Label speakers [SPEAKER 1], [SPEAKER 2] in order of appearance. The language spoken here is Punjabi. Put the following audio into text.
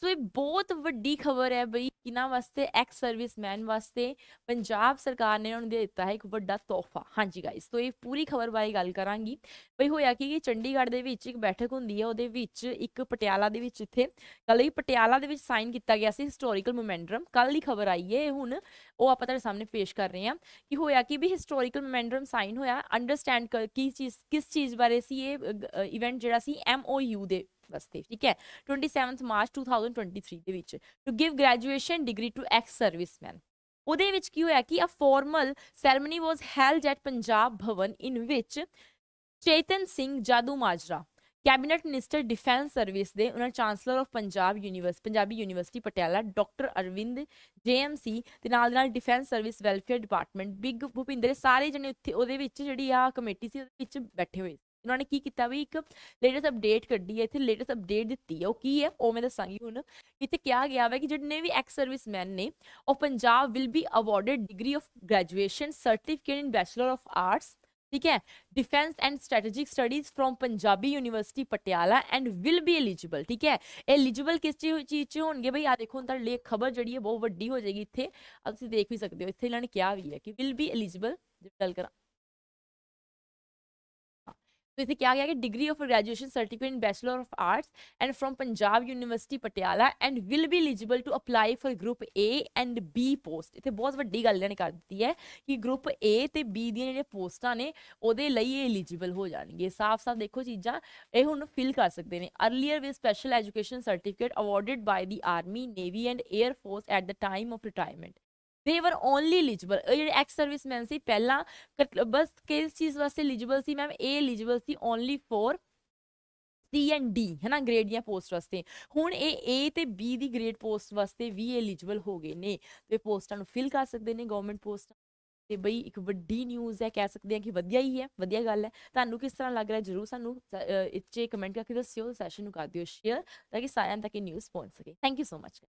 [SPEAKER 1] ਸੋ ਇਹ ਬਹੁਤ ਵੱਡੀ ਖਬਰ ਹੈ ਬਈ ਕਿਨਾਂ ਵਾਸਤੇ ਐਕਸ ਸਰਵਿਸਮੈਨ ਵਾਸਤੇ ਪੰਜਾਬ ਸਰਕਾਰ ਨੇ ਉਹਨਾਂ ਦੇ ਦਿੱਤਾ ਹੈ ਇੱਕ ਵੱਡਾ ਤੋਹਫਾ ਹਾਂਜੀ ਗਾਇਸ ਸੋ ਇਹ ਪੂਰੀ ਖਬਰ ਬਾਰੇ ਗੱਲ ਕਰਾਂਗੀ ਬਈ ਹੋਇਆ ਕਿ ਚੰਡੀਗੜ੍ਹ ਦੇ ਵਿੱਚ ਇੱਕ ਬੈਠਕ ਹੁੰਦੀ ਹੈ ਉਹਦੇ ਵਿੱਚ ਇੱਕ ਪਟਿਆਲਾ ਦੇ ਵਿੱਚ ਇੱਥੇ ਕੱਲ ਹੀ ਪਟਿਆਲਾ ਦੇ ਵਿੱਚ ਸਾਈਨ ਕੀਤਾ ਗਿਆ ਸੀ ਹਿਸਟੋਰੀਕਲ ਮੋਮੈਂਟਮ ਕੱਲ ਹੀ ਖਬਰ ਆਈ ਹੈ ਹੁਣ ਉਹ ਆਪਾਂ ਤੁਹਾਡੇ ਸਾਹਮਣੇ ਪੇਸ਼ ਕਰ ਰਹੇ ਹਾਂ ਕਿ ਹੋਇਆ ਕਿ ਵੀ ਹਿਸਟੋਰੀਕਲ ਮੋਮੈਂਟਮ ਸਾਈਨ ਹੋਇਆ ਅੰਡਰਸਟੈਂਡ ਕੀ ਚੀਜ਼ ਕਿਸ ਚੀਜ਼ ਬਾਰੇ ਸੀ ਇਹ ਇਵੈਂਟ ਜਿਹੜਾ ਸੀ ਐਮਓਯੂ ਦੇ ਵਾਸਤੇ ਠੀਕ ਹੈ 27th ਮਾਰਚ 2023 ਦੇ ਵਿੱਚ to give graduation degree to ex serviceman ਉਹਦੇ ਵਿੱਚ ਕੀ ਹੋਇਆ ਕਿ a formal ceremony was held at Punjab Bhavan in ਵਿੱਚ Chetan Singh Jauramajra cabinet minister defence service ਦੇ ਉਹਨਾਂ chancellor of Punjab university Punjabi university Patiala doctor Arvind GMC ਤੇ ਨਾਲ ਨਾਲ defence service welfare department Brig Bhupinder ਸਾਰੇ ਜਣੇ ਉੱਥੇ ਉਹਦੇ ਵਿੱਚ ਜਿਹੜੀ ਆ ਕਮੇਟੀ ਸੀ ਉਹਦੇ ਵਿੱਚ ਬੈਠੇ ਹੋਏ ਉਹਨਾਂ ਨੇ ਕੀ ਕੀਤਾ ਵੀ ਇੱਕ ਲੇਟੈਸਟ ਅਪਡੇਟ ਕੱਢੀ ਹੈ ਇੱਥੇ ਲੇਟੈਸਟ ਅਪਡੇਟ ਦਿੱਤੀ ਹੈ ਉਹ ਕੀ ਹੈ ਉਹ ਮੈਂ ਦੱਸਾਂਗੀ ਹੁਣ ਇੱਥੇ ਕਿਹਾ ਗਿਆ ਹੈ ਕਿ ਜਿੰਨੇ ਵੀ ਐਕਸ ਸਰਵਿਸਮੈਨ ਨੇ ਉਹ Punjab will be awarded degree of graduation certificate in bachelor of arts ਠੀਕ ਹੈ defence and strategic studies from Punjabi university Patiala and will be eligible ਠੀਕ ਹੈ ਐਲੀਜੀਬਲ ਕਿਸ ਚੀਜ਼ ਚ ਹੋਣਗੇ ਭਈ ਆ ਦੇਖੋ ਹੁਣ ਤਾਂ ਲੇਖ ਖਬਰ ਜਿਹੜੀ ਹੈ ਬਹੁਤ ਵੱਡੀ ਹੋ ਜਾਏਗੀ ਇੱਥੇ ਤੁਸੀਂ ਦੇਖ ਵੀ ਸਕਦੇ ਹੋ ਇੱਥੇ ਇਹਨਾਂ ਨੇ ਕਿਹਾ ਵੀ ਹੈ ਕਿ ਵਿਲ ਬੀ ਐਲੀਜੀਬਲ ਜੇ ਗੱਲ ਕਰਾਂ तो इसमें क्या ਕਿ degree of of graduation certificate in bachelor of arts and from Punjab university Patiala and will be eligible to apply for group A and B post ਇਥੇ ਬਹੁਤ ਵੱਡੀ ਗੱਲ ਇਹਨਾਂ ਨੇ ਕਰ ਦਿੱਤੀ ਹੈ ਕਿ ਗਰੁੱਪ ਏ ਤੇ ਬੀ ਦੀਆਂ ਜਿਹੜੀਆਂ ਪੋਸਟਾਂ ਨੇ ਉਹਦੇ ਲਈ ਇਹ ਐਲੀਜੀਬਲ ਹੋ ਜਾਣਗੇ ਸਾਫ਼-ਸਾਫ਼ ਦੇਖੋ ਚੀਜ਼ਾਂ ਇਹ ਹੁਣ ਫਿਲ ਕਰ ਸਕਦੇ ਨੇ earlier with special education certificate awarded by the army navy and air force at the time of retirement they were only eligible ਇਹ ਜਿਹੜੇ ਐਕਸ ਸਰਵਿਸਮੈਨ ਸੀ ਪਹਿਲਾਂ ਬਸ ਕਿਸ ਚੀਜ਼ ਵਾਸਤੇ ਐਲੀਜੀਬਲ ਸੀ ਮੈਮ ਇਹ ਐਲੀਜੀਬਲ ਸੀ only for C and D ਹੈ ਗ੍ਰੇਡ ਜਾਂ ਪੋਸਟ ਵਾਸਤੇ ਹੁਣ ਇਹ ਏ ਤੇ ਬੀ ਦੀ ਗ੍ਰੇਡ ਪੋਸਟ ਵਾਸਤੇ ਵੀ ਐਲੀਜੀਬਲ ਹੋ ਗਏ ਨੇ ਤੇ ਪੋਸਟਾਂ ਨੂੰ ਫਿਲ ਕਰ ਸਕਦੇ ਨੇ ਗਵਰਨਮੈਂਟ ਪੋਸਟ ਤੇ ਬਈ ਇੱਕ ਵੱਡੀ ਨਿਊਜ਼ ਹੈ ਕਹਿ ਸਕਦੇ ਆ ਕਿ ਵਧੀਆ ਹੀ ਹੈ ਵਧੀਆ ਗੱਲ ਹੈ ਤੁਹਾਨੂੰ ਕਿਸ ਤਰ੍ਹਾਂ ਲੱਗ ਰਿਹਾ ਜਰੂਰ ਸਾਨੂੰ ਇੱਥੇ ਕਮੈਂਟ ਕਰਕੇ ਦੱਸਿਓ ਸੈਸ਼ਨ ਨੂੰ ਕਰ ਦਿਓ ਸ਼ੇਅਰ ਤਾਂ ਕਿ ਸਾਰਿਆਂ ਤੱਕ ਇਹ ਨਿਊਜ਼ ਪਹੁੰਚ ਸਕੇ ਥੈਂਕ ਯੂ ਸੋ ਮਚ